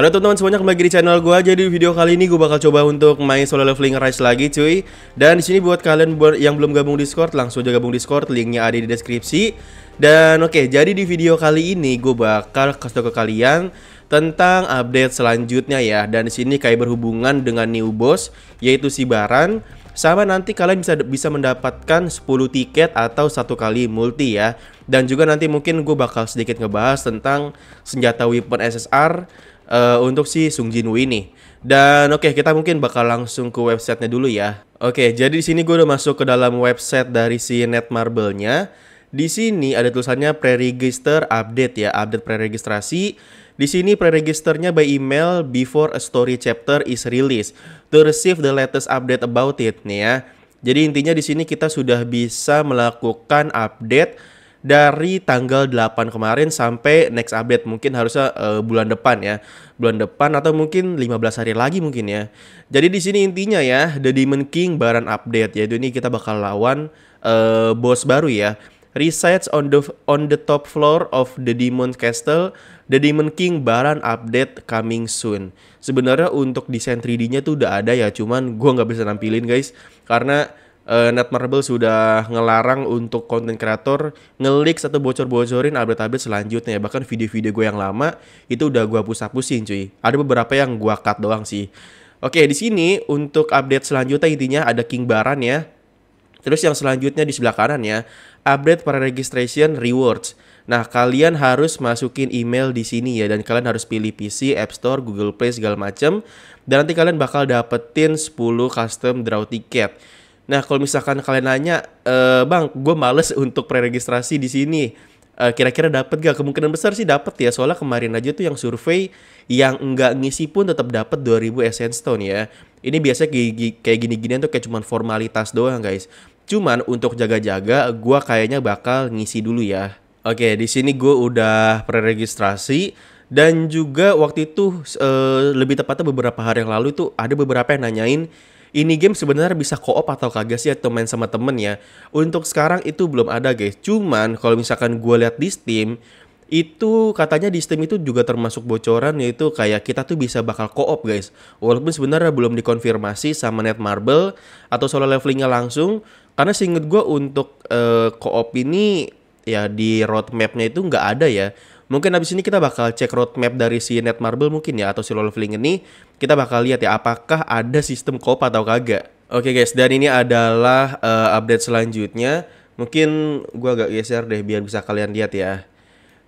Halo teman-teman semuanya kembali lagi di channel gue. Jadi di video kali ini gue bakal coba untuk main solo leveling rush lagi cuy. Dan di sini buat kalian yang belum gabung Discord langsung aja gabung Discord, linknya ada di deskripsi. Dan oke, okay, jadi di video kali ini gue bakal kasih tau ke kalian tentang update selanjutnya ya. Dan di sini kayak berhubungan dengan new boss yaitu si Baran sama nanti kalian bisa bisa mendapatkan 10 tiket atau satu kali multi ya. Dan juga nanti mungkin gue bakal sedikit ngebahas tentang senjata weapon SSR uh, untuk si Sung Jin Woo ini. Dan oke, okay, kita mungkin bakal langsung ke websitenya dulu ya. Oke, okay, jadi di sini gue udah masuk ke dalam website dari si Netmarble-nya. Di sini ada tulisannya pre-register update ya, update pre-registrasi. Di sini pre-registernya by email before a story chapter is released to receive the latest update about it nih ya. Jadi intinya di sini kita sudah bisa melakukan update dari tanggal 8 kemarin sampai next update mungkin harusnya uh, bulan depan ya. Bulan depan atau mungkin 15 hari lagi mungkin ya. Jadi di sini intinya ya The Demon King baran update yaitu ini kita bakal lawan uh, bos baru ya. Resides on the on the top floor of the Demon Castle. The Demon King Baran update coming soon. Sebenarnya untuk desain 3D-nya tuh udah ada ya, cuman gua nggak bisa nampilin guys karena uh, Net sudah ngelarang untuk konten kreator ngelik atau bocor-bocorin update-update selanjutnya. Bahkan video-video gue yang lama itu udah gue hapus-hapusin cuy. Ada beberapa yang gue cut doang sih. Oke, di sini untuk update selanjutnya intinya ada King Baran ya. Terus yang selanjutnya di sebelah kanan ya, update para registration rewards. Nah, kalian harus masukin email di sini ya dan kalian harus pilih PC, App Store, Google Play segala macam dan nanti kalian bakal dapetin 10 custom draw ticket. Nah, kalau misalkan kalian nanya, e, "Bang, gue males untuk preregistrasi di sini." Eh, kira-kira dapat gak? Kemungkinan besar sih dapat ya. Soalnya kemarin aja tuh yang survei yang nggak ngisi pun tetap dapat 2000 Essence Stone ya. Ini biasanya kayak gini gini tuh kayak cuman formalitas doang, guys. Cuman untuk jaga-jaga gue kayaknya bakal ngisi dulu ya. Oke, di sini gue udah preregistrasi dan juga waktu itu e, lebih tepatnya beberapa hari yang lalu tuh ada beberapa yang nanyain ini game sebenarnya bisa co-op atau kagak sih atau main sama temen ya. Untuk sekarang itu belum ada guys. Cuman kalau misalkan gue lihat di Steam itu katanya di Steam itu juga termasuk bocoran yaitu kayak kita tuh bisa bakal co-op guys. Walaupun sebenarnya belum dikonfirmasi sama Netmarble atau solo levelingnya langsung karena seinget gue untuk uh, co-op ini ya di roadmapnya itu nggak ada ya Mungkin abis ini kita bakal cek roadmap dari si Net Marble mungkin ya atau si Lolfling ini. Kita bakal lihat ya apakah ada sistem koop atau kagak. Oke okay guys, dan ini adalah uh, update selanjutnya. Mungkin gua agak geser deh biar bisa kalian lihat ya.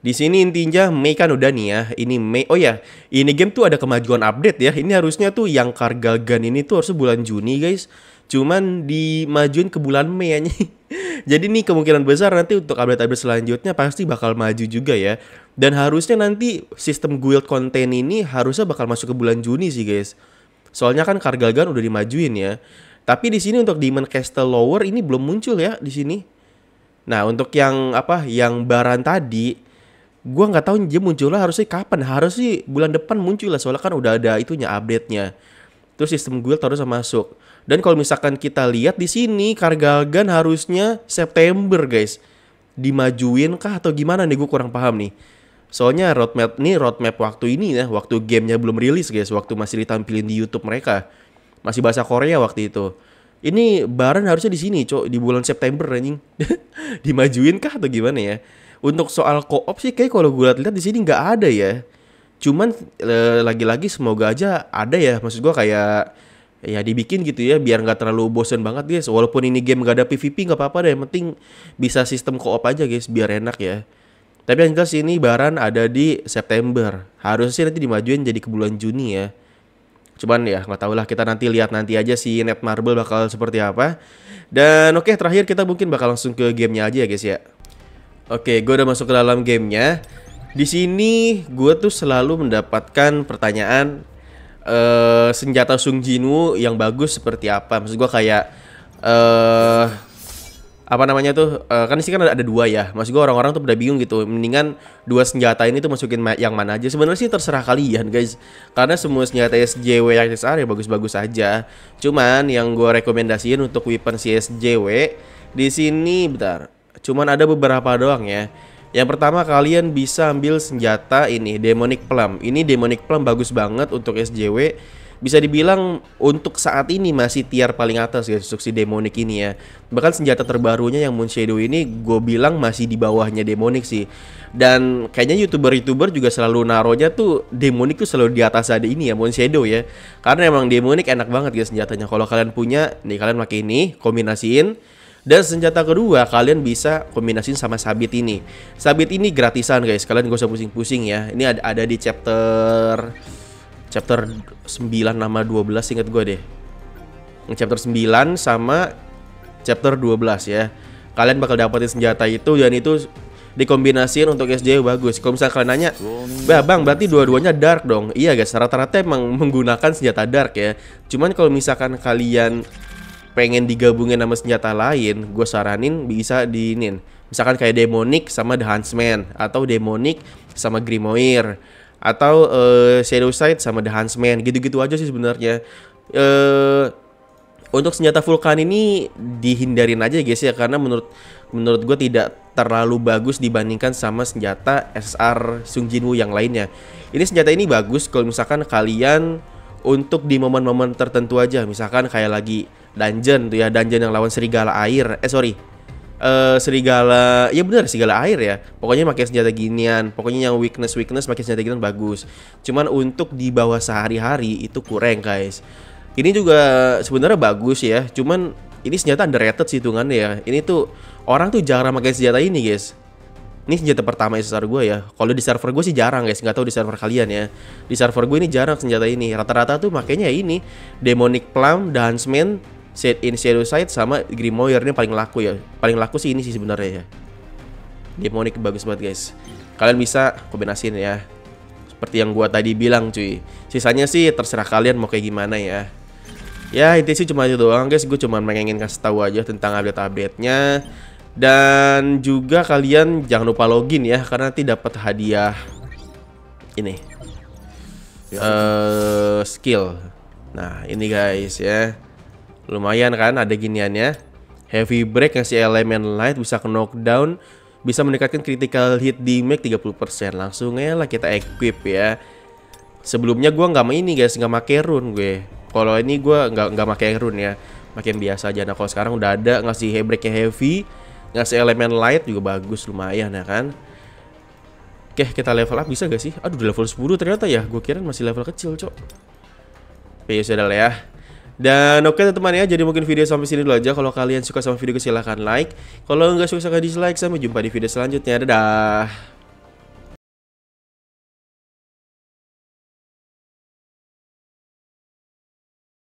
Di sini intinya Mei kan udah nih ya. Ini Mei. Oh ya, ini game tuh ada kemajuan update ya. Ini harusnya tuh yang Kargagan ini tuh harusnya bulan Juni, guys. Cuman dimajuin ke bulan Mei aja. Jadi nih kemungkinan besar nanti untuk update-update selanjutnya pasti bakal maju juga ya. Dan harusnya nanti sistem guild content ini harusnya bakal masuk ke bulan Juni sih, guys. Soalnya kan Kargagan udah dimajuin ya. Tapi di sini untuk Demon Castle Lower ini belum muncul ya di sini. Nah, untuk yang apa yang Baran tadi gue nggak tahu dia munculnya harusnya kapan harus sih bulan depan muncul lah soalnya kan udah ada itunya update nya terus sistem gue terus masuk dan kalau misalkan kita lihat di sini Kargalgan harusnya September guys dimajuin kah atau gimana nih gue kurang paham nih soalnya roadmap nih roadmap waktu ini ya waktu gamenya belum rilis guys waktu masih ditampilin di YouTube mereka masih bahasa Korea waktu itu ini Baran harusnya di sini cok di bulan September anjing dimajuin kah atau gimana ya untuk soal koop sih kayak kalau gue lihat di sini nggak ada ya cuman eh, lagi-lagi semoga aja ada ya maksud gue kayak ya dibikin gitu ya biar nggak terlalu bosen banget guys walaupun ini game nggak ada PVP nggak apa-apa deh yang penting bisa sistem koop aja guys biar enak ya tapi yang jelas ini Baran ada di September harusnya sih nanti dimajuin jadi ke bulan Juni ya cuman ya nggak tau lah kita nanti lihat nanti aja si Net Marble bakal seperti apa dan oke okay, terakhir kita mungkin bakal langsung ke gamenya aja ya guys ya Oke, gue udah masuk ke dalam gamenya. Di sini gue tuh selalu mendapatkan pertanyaan uh, senjata Sung Jinwoo yang bagus seperti apa. Maksud gue kayak uh, apa namanya tuh uh, kan di sini kan ada, dua ya maksud gue orang-orang tuh udah bingung gitu mendingan dua senjata ini tuh masukin yang mana aja sebenarnya sih terserah kalian guys karena semua senjata SJW yang SR ya bagus-bagus aja cuman yang gue rekomendasiin untuk weapon CSJW di sini bentar cuman ada beberapa doang ya. Yang pertama kalian bisa ambil senjata ini Demonic Plum. Ini Demonic Plum bagus banget untuk SJW. Bisa dibilang untuk saat ini masih tiar paling atas ya instruksi Demonic ini ya. Bahkan senjata terbarunya yang Moon Shadow ini gue bilang masih di bawahnya Demonic sih. Dan kayaknya youtuber-youtuber juga selalu naronya tuh Demonic tuh selalu di atas ada ini ya Moon Shadow ya. Karena emang Demonic enak banget ya senjatanya. Kalau kalian punya, nih kalian pakai ini, kombinasiin dan senjata kedua kalian bisa kombinasin sama sabit ini. Sabit ini gratisan guys, kalian gak usah pusing-pusing ya. Ini ada ada di chapter chapter 9 nama 12 ingat gue deh. Chapter 9 sama chapter 12 ya. Kalian bakal dapetin senjata itu dan itu dikombinasiin untuk SJ bagus. Kalau misalnya kalian nanya, bah bang berarti dua-duanya dark dong. Iya guys, rata-rata emang menggunakan senjata dark ya. Cuman kalau misalkan kalian pengen digabungin sama senjata lain, gue saranin bisa diinin. Misalkan kayak Demonic sama The Huntsman atau Demonic sama Grimoire atau uh, Shadow Side sama The Huntsman gitu-gitu aja sih sebenarnya. Uh, untuk senjata vulkan ini dihindarin aja guys ya karena menurut menurut gue tidak terlalu bagus dibandingkan sama senjata SR Sungjinwoo yang lainnya. Ini senjata ini bagus kalau misalkan kalian untuk di momen-momen tertentu aja. Misalkan kayak lagi dungeon tuh ya, dungeon yang lawan serigala air. Eh sorry, uh, serigala ya bener serigala air ya pokoknya pakai senjata ginian pokoknya yang weakness weakness pakai senjata ginian bagus cuman untuk di bawah sehari-hari itu kurang guys ini juga sebenarnya bagus ya cuman ini senjata underrated sih hitungannya ya ini tuh orang tuh jarang pakai senjata ini guys ini senjata pertama SSR gue ya. Kalau di server gue sih jarang guys, nggak tahu di server kalian ya. Di server gue ini jarang senjata ini. Rata-rata tuh makanya ini Demonic Plum, dancemen Set in Shadow Side sama Grimoire ini paling laku ya. Paling laku sih ini sih sebenarnya ya. Demonic bagus banget guys. Kalian bisa kombinasin ya. Seperti yang gue tadi bilang cuy. Sisanya sih terserah kalian mau kayak gimana ya. Ya intinya sih cuma itu doang guys. Gue cuma pengen kasih tahu aja tentang update-update-nya dan juga kalian jangan lupa login ya karena nanti dapat hadiah ini. Ya. Uh, skill. Nah, ini guys ya. Lumayan kan ada giniannya. Heavy break ngasih elemen light bisa knockdown, bisa meningkatkan critical hit damage 30%. Langsung ya lah kita equip ya. Sebelumnya gue nggak ini guys, nggak make rune gue. Kalau ini gue nggak nggak make rune ya. Makin biasa aja nah kalau sekarang udah ada ngasih heavy breaknya heavy ngasih elemen light juga bagus lumayan ya kan Oke kita level up bisa gak sih? Aduh udah level 10 ternyata ya Gue kira masih level kecil cok Oke ya sudah lah ya dan oke okay, teman-teman ya, jadi mungkin video sampai sini dulu aja. Kalau kalian suka sama video silahkan like. Kalau nggak suka silahkan dislike. Sampai jumpa di video selanjutnya. Dadah.